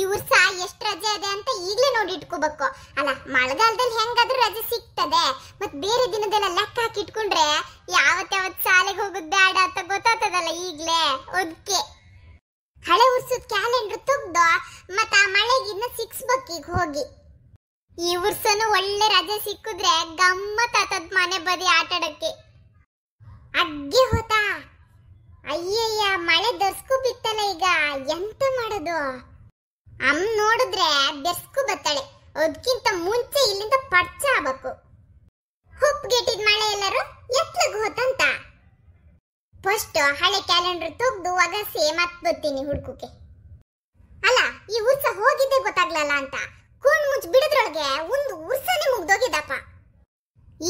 ಈ ವರ್ಷ ಎಷ್ಟು ರಜೆ ಇದೆ ಅಂತ ಈಗಲೇ ನೋಡಿ ಇಟ್ಕೋಬೇಕು ಅಲ್ಲ ಮಳೆಗಾಲದಲ್ಲಿ ಹೆಂಗಾದ್ರೂ ರಜೆ ಸಿಗ್ತದೆ ಮತ್ತೆ ಬೇರೆ ದಿನದೆಲ್ಲ ಲೆಕ್ಕ ಹಾಕಿ ಇಟ್ಕೊಂಡ್ರೆ ಯಾವತ್ ಶಾಲೆಗೆ ಹೋಗೋದು ಬೇಡ ಅಂತ ಗೊತ್ತಾಗ್ತದಲ್ಲ ಈಗಲೇ ಅದಕ್ಕೆ ಹಳೆ ಉರ್ಸದ ಕ್ಯಾಲೆಂಡರ್ ತೆಗ್ದು ಮತ್ತೆ ಆ ಮಳೆಗಿನ್ನ ಸಿಕ್ಸ್ಬೇಕೀಗ ಹೋಗಿ ಈ ಉರ್ಸನು ಒಳ್ಳೆ ರಜೆ ಸಿಕ್ಕಿದ್ರೆ ಗಮ್ಮತ್ ಆತದ ಮನೆ ಬದಿ ಆಟಾಡಕ್ಕೆ ಅಗ್ಗೆ ಹೋತಾ ಅಯ್ಯಯ್ಯ ಮಳೆ ದರ್ಸ್ಕು ಬಿತ್ತಲ್ಲ ಈಗ ಎಂತ ಮಾಡೋದು ಅಮ್ಮ ನೋಡಿದ್ರೆ ಬೆಸ್ಕು ಬತ್ತಾಳೆ ಅದಕ್ಕಿಂತ ಮುಂಚೆ ಇಲ್ಲಿಂದ ಪಡ್ಚ ಆಗ್ಬೇಕು ಹುಪ್ಗೆಟ್ಟಿದ ಮಳೆ ಎಲ್ಲರೂ ಎತ್ಲಗ್ ಹೋತಂತ ಫಸ್ಟ್ ಹಳೆ ಕ್ಯಾಲೆಂಡರ್ ತೆಗ್ದು ಅಗಸಿ ಮತ್ ಬರ್ತೀನಿ ಹುಡ್ಕುಕೆ ಅಲ್ಲ ಈ ಉರ್ಸ ಹೋಗಿದ್ದೆ ಗೊತ್ತಾಗ್ಲಲ್ಲ ಅಂತ ಕೂಣ್ ಮುಂಚೆ ಬಿಡದ್ರೊಳಗೆ ಒಂದು ಉರ್ಸನೆ ಮುಗ್ದೋಗಿದಪ್ಪ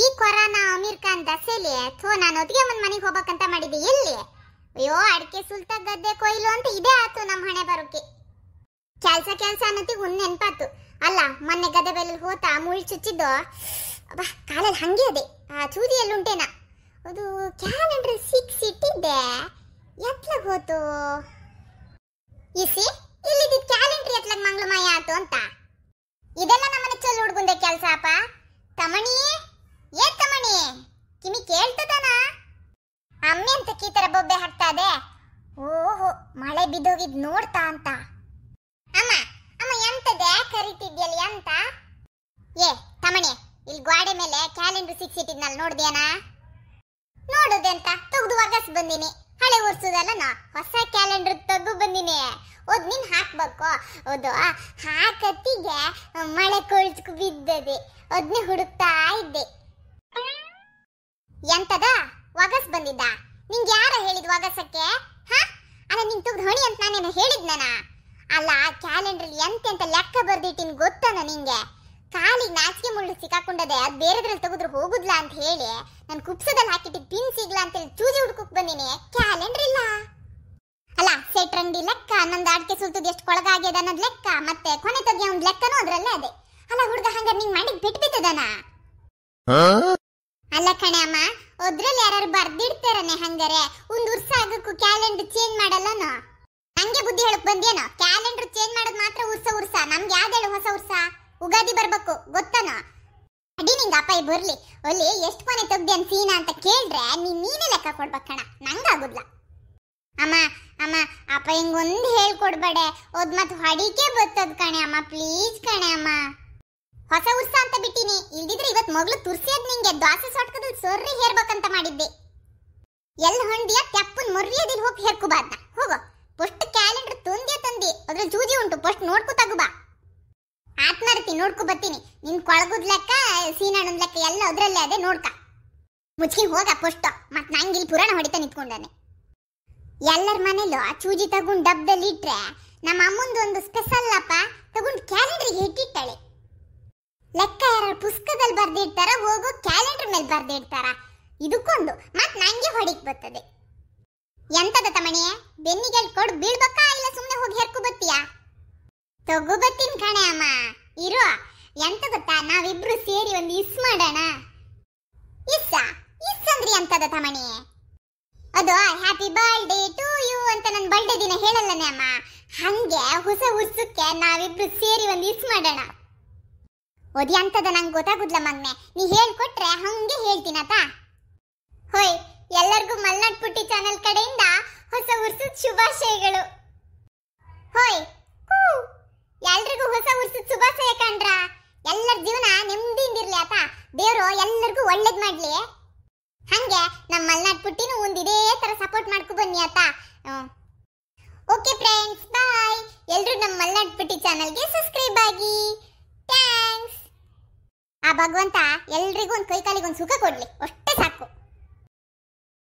ಈ ಕೊರೋನಾ ಅಮೀರ್ ಖಾನ್ ಥೋ ನಾನು ಅದಕ್ಕೆ ಅವನ ಮನೆಗೆ ಹೋಗ್ಬೇಕಂತ ಮಾಡಿದ್ದೆ ಎಲ್ಲಿ ಅಯ್ಯೋ ಅಡಿಕೆ ಸುಲ್ತ ಗದ್ದೆ ಕೊಯ್ಲು ಅಂತ ಇದೇ ಆತು ನಮ್ಮ ಹಣೆ ಬರೋಕೆ ಕೆಲಸ ಕೆಲಸ ಅನ್ನತಿ ಒಂದು ನೆನಪಾತು ಅಲ್ಲ ಮೊನ್ನೆ ಗದ್ದೆ ಬೆಲ್ಲಲ್ಲಿ ಹೋತ ಮುಳ್ಳು ಚುಚ್ಚಿದ್ದು ಕಾಲಲ್ಲಿ ಹಂಗೆ ಅದೇ ಆ ಚೂರಿಯಲ್ಲಿ ಉಂಟೇನ ಅದು ಕ್ಯಾಲೆಂಡರ್ ಸಿಕ್ಸ್ ಇಟ್ಟಿದ್ದೆ ಎತ್ಲಗ್ ಹೋತು ಇಸಿ ಇಲ್ಲಿದ್ದ ಕ್ಯಾಲೆಂಡರ್ ಎತ್ಲಾಗ ಮಂಗಳಮಯ ಆತು ಅಂತ ಇದೆಲ್ಲ ನಮ್ಮನ್ನ ಚಲ್ ಹುಡ್ಗುಂದೆ ಕೆಲಸ ಅಪ್ಪ ತಮಣಿ ಏ ತಮಣಿ ಕಿಮಿ ಕೇಳ್ತದನ ಅಮ್ಮಿ ಅಂತ ಕೀತರ ಬೊಬ್ಬೆ ಹಾಕ್ತಾ ಇದೆ ಓಹೋ ಮಳೆ ಬಿದ್ದೋಗಿದ್ ನೋಡ್ತಾ ಅಂತ ಗೋಡೆ ಮೇಲೆ ಕ್ಯಾಲೆಂಡರ್ ಸಿಕ್ಸಿಟ್ಟಿದ್ನಲ್ಲ ನೋಡ್ದೇನಾ ನೋಡುದೆ ಅಂತ ತೆಗೆದು ವಾಪಸ್ ಬಂದಿನಿ ಹಳೆ ನಾ ಹೊಸ ಕ್ಯಾಲೆಂಡರ್ ತಗದು ಬಂದಿನಿ ಓದ್ ನೀನ್ ಹಾಕ್ಬೇಕು ಹೌದು ಹಾಕತ್ತಿಗೆ ಮಳೆ ಕೊಳ್ಸ್ಕು ಬಿದ್ದದೆ ಅದ್ನೇ ಹುಡುಕ್ತಾ ಇದ್ದೆ ಎಂತದ ವಾಗಸ್ ಬಂದಿದ್ದ ನಿಂಗೆ ಯಾರ ಹೇಳಿದ್ ವಾಗಸಕ್ಕೆ ಹಾ ಅಲ್ಲ ನಿಂಗೆ ತುಗ್ದು ಹೊಣಿ ಅಂತ ನಾನೇನು ಹೇಳಿದ್ನಾನ ಅಲ್ಲ ಆ ಎಂತ ಎಂತೆಂತ ಲೆಕ್ಕ ಬರ್ದಿಟ್ಟಿನ ಗೊತ್ತನ ನಿಂಗೆ ಕಾಲಿಗೆ ನಾಚಿಕೆ ಮುಳ್ಳು ಸಿಕ್ಕಾಕೊಂಡದೆ ಅದು ಬೇರೆದ್ರಲ್ಲಿ ತೆಗೆದ್ರು ಹೋಗುದ್ಲಾ ಅಂತ ಹೇಳಿ ನಾನು ಕುಪ್ಸದಲ್ಲಿ ಹಾಕಿಟ್ಟು ಪಿನ್ ಸಿಗ್ಲಾ ಹೇಳಿ ಚೂಜಿ ಹುಡ್ಕಕ್ ಬಂದಿನಿ ಕ್ಯಾಲೆಂಡರ್ ಇಲ್ಲ ಅಲ್ಲ ಸೆಟ್ ರಂಡಿ ಲೆಕ್ಕ ನಂದು ಅಡಿಕೆ ಸುಲ್ತದ ಎಷ್ಟು ಕೊಳಗಾಗ್ಯದ ಅನ್ನೋದು ಲೆಕ್ಕ ಮತ್ತೆ ಕೊನೆ ತೆಗಿಯೋ ಒಂದು ಲೆಕ್ಕನೂ ಅದ್ರಲ್ಲೇ ಅದೇ ಅಲ್ಲ ಹುಡುಗ ಹಂಗ ನಿಂಗೆ ಮಾಡಿ ಬಿಟ್ಟು ಬಿದ್ದದನ ಅಲ್ಲ ಕಣೆ ಅಮ್ಮ ಒದ್ರಲ್ಲಿ ಯಾರು ಬರ್ದಿಡ್ತಾರನೆ ಹಂಗಾರೆ ಒಂದು ವರ್ಷ ಆಗಕ್ಕೂ ಕ್ಯಾಲೆಂಡರ್ ಚೇಂಜ್ ಮಾಡಲ್ಲನೋ ಹಂಗೆ ಬುದ್ಧಿ ಹೇಳಕ್ ಬಂದೇನೋ ಕ್ಯಾಲೆಂಡರ್ ಚೇಂಜ್ ಮಾಡೋದು ಮಾತ್ರ ಉರ್ಸ ಉರ್ಸ ನಮ್ಗೆ ಯಾವ್ದು ಹೇಳು ಹೊಸ ಉರ್ಸಾ ಉಗಾದಿ ಬರ್ಬೇಕು ಗೊತ್ತನ ಅಡಿ ನಿಂಗ ಅಪ್ಪ ಬರ್ಲಿ ಒಲ್ಲಿ ಎಷ್ಟು ಕೊನೆ ತೆಗ್ದೆ ಅನ್ ಸೀನಾ ಅಂತ ಕೇಳಿದ್ರೆ ನೀ ನೀನೇ ಲೆಕ್ಕ ಕೊಡ್ಬೇಕಣ ನಂಗಾಗುದ್ಲ ಅಮ್ಮ ಅಮ್ಮ ಅಪ್ಪ ಒಂದ್ ಹೇಳ್ಕೊಡ್ಬೇಡೆ ಒದ್ ಮತ್ ಹಡಿಕೆ ಬರ್ತದ ಕಣೆ ಅಮ್ಮ ಪ್ಲೀಸ್ ಕಣೆ ಅಮ್ಮ ಹೊಸ ಉತ್ಸ ಅಂತ ಬಿಟ್ಟಿನಿ ಇಲ್ದಿದ್ರೆ ಇವತ್ ಮಗ್ಳು ತುರ್ಸಿಯದ್ ನಿಂಗೆ ದ್ವಾಸೆ ಸೊಟ್ಕದಲ್ಲಿ ಸೊರ್ರಿ ಹೇರ್ಬೇಕಂತ ಮಾಡಿದ್ದೆ ಎಲ್ ಹೊಂಡಿಯ ತೆಪ್ಪನ್ ಮುರ್ರಿಯದಿಲ್ ಹೋಗಿ ಹೇರ್ಕೋಬಾರ್ದ ಹೋಗೋ ಪಸ್ಟ್ ಕ್ಯಾಲೆಂಡರ್ ತಂದೆ ತಂದಿ ಅದ್ರ ಜೂಜಿ ಉಂಟು ಪೊಸ್ಟ್ ಬಾ ಬರ್ತೀನಿ ನೋಡ್ಕೊ ಬರ್ತೀನಿ ನಿನ್ ಕೊಳಗುದ್ ಲೆಕ್ಕ ಸೀನಣ್ಣನ ಲೆಕ್ಕ ಎಲ್ಲ ಅದ್ರಲ್ಲೇ ಅದೇ ನೋಡ್ಕ ಮುಚ್ಕಿ ಹೋಗ ಪುಷ್ಟ ಮತ್ ನಂಗೆ ಇಲ್ಲಿ ಪುರಾಣ ಹೊಡಿತಾ ನಿಂತ್ಕೊಂಡಾನೆ ಎಲ್ಲರ ಮನೇಲೂ ಆ ಚೂಜಿ ತಗೊಂಡ್ ಡಬ್ದಲ್ಲಿ ಇಟ್ರೆ ನಮ್ಮ ಅಮ್ಮಂದು ಒಂದು ಸ್ಪೆಷಲ್ ಅಪ್ಪ ತಗೊಂಡ್ ಕ್ಯಾಲೆಂಡರ್ಗೆ ಇಟ್ಟಿರ್ತಾಳೆ ಲೆಕ್ಕ ಯಾರ ಪುಸ್ತಕದಲ್ಲಿ ಬರ್ದಿಡ್ತಾರ ಹೋಗೋ ಕ್ಯಾಲೆಂಡರ್ ಮೇಲೆ ಬರ್ದಿಡ್ತಾರ ಇದಕ್ಕೊಂದು ಮತ್ ನಂಗೆ ಹೊಡಿಕ್ ಬರ್ತದೆ ಎಂತದ ತಮಣೆ ಬೆನ್ನಿಗೆ ಕೊಡ್ ಬೀಳ್ಬೇಕಾ ಇಲ್ಲ ಸುಮ್ಮನೆ ಹೋಗಿ ಹೆರ್ಕೊ ಬತ್ತೀಯಾ ತಗೋ ಬತ್ತೀನಿ ಕಣೆ ಅಮ್ಮ ಇರುವ ಎಂತ ಗೊತ್ತಾ ನಾವಿಬ್ರು ಸೇರಿ ಒಂದು ಇಸ್ ಮಾಡೋಣ ಇಸ್ಸ ಇಸ್ ಅಂದ್ರಿ ಅಂತದ ತಮಣಿ ಅದು ಹ್ಯಾಪಿ ಬರ್ಡೇ ಟು ಯು ಅಂತ ನನ್ನ ಬರ್ಡೇ ದಿನ ಹೇಳಲ್ಲನೇ ಅಮ್ಮ ಹಂಗೆ ಹೊಸ ಹುಸಕ್ಕೆ ನಾವಿಬ್ರು ಸೇರಿ ಒಂದು ಇಸ್ ಮಾಡೋಣ ಓದಿ ಅಂತದ ನಂಗೆ ಗೊತ್ತಾಗುದ್ಲ ಮಗ್ನೆ ನೀ ಹೇಳ್ಕೊಟ್ರೆ ಹಂಗೆ ಹೇಳ್ತೀನತ ಹೋಯ್ ಎಲ್ಲರಿಗೂ ಮಲ್ನಾಡ್ ಪುಟ್ಟಿ ಚಾನೆಲ್ ಕಡೆಯಿಂದ ಹೊಸ ಉರ್ಸದ ಶುಭಾಶಯಗಳು ಹೋಯ್ ಒಳ್ಳೇದ್ ಮಾಡ್ಲಿ ಹಂಗೆ ನಮ್ಮ ಮಲ್ನಾಡ್ ಪುಟ್ಟಿನೂ ಒಂದು ಇದೇ ತರ ಸಪೋರ್ಟ್ ಮಾಡ್ಕೊ ಬನ್ನಿ ಆತ ಓಕೆ ಫ್ರೆಂಡ್ಸ್ ಬಾಯ್ ಎಲ್ಲರೂ ನಮ್ಮ ಮಲ್ನಾಡ್ ಪುಟ್ಟಿ ಚಾನಲ್ಗೆ ಸಬ್ಸ್ಕ್ರೈಬ್ ಆಗಿ ಥ್ಯಾಂಕ್ಸ್ ಆ ಭಗವಂತ ಎಲ್ರಿಗೂ ಒಂದು ಕೈ ಕಾಲಿಗೆ ಒಂದು ಸುಖ ಕೊಡ್ಲಿ ಅಷ್ಟು